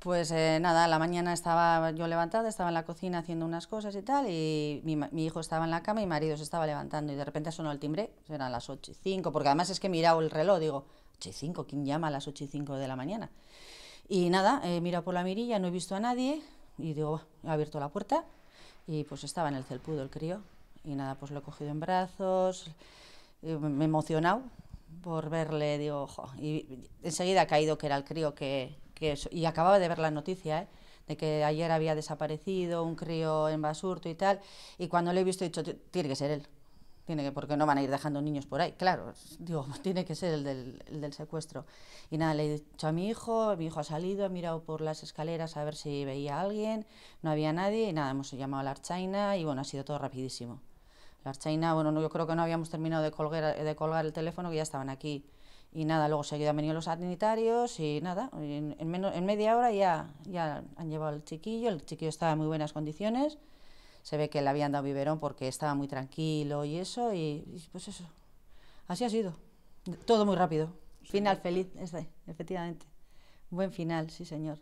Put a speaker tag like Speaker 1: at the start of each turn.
Speaker 1: Pues eh, nada, la mañana estaba yo levantada, estaba en la cocina haciendo unas cosas y tal, y mi, hijo estaba en la cama y mi marido se estaba levantando, y de repente sonó el timbre, eran las 8 y 5, porque además es que he mirado el reloj, digo, 8 y 5, ¿quién llama a las 8 y 5 de la mañana? Y nada, he mirado por la mirilla, no he visto a nadie, y digo, he abierto la puerta, y pues estaba en el celpudo el crío, y nada, pues lo he cogido en brazos, eh, me he emocionado por verle, digo, ojo, y enseguida ha caído que era el crío que y acababa de ver la noticia, ¿eh? de que ayer había desaparecido un crío en Basurto y tal, y cuando le he visto he dicho, tiene que ser él, tiene que, porque no van a ir dejando niños por ahí, claro, digo, tiene que ser el del, secuestro. Y nada, le he dicho a mi hijo, mi hijo ha salido, ha mirado por las escaleras a ver si veía a alguien, no había nadie, y nada, hemos llamado a la Archaina y bueno, ha sido todo rapidísimo. La Archaina, bueno, no, yo creo que no habíamos terminado de colgar, de colgar el teléfono, que ya estaban aquí y nada, luego seguido han venido los sanitarios y nada, en, menos, en media hora ya, ya han llevado al chiquillo, el chiquillo estaba en muy buenas condiciones, se ve que le habían dado biberón porque estaba muy tranquilo y eso, y, pues eso, así ha sido, todo muy rápido, final feliz, este, efectivamente, buen final, sí señor.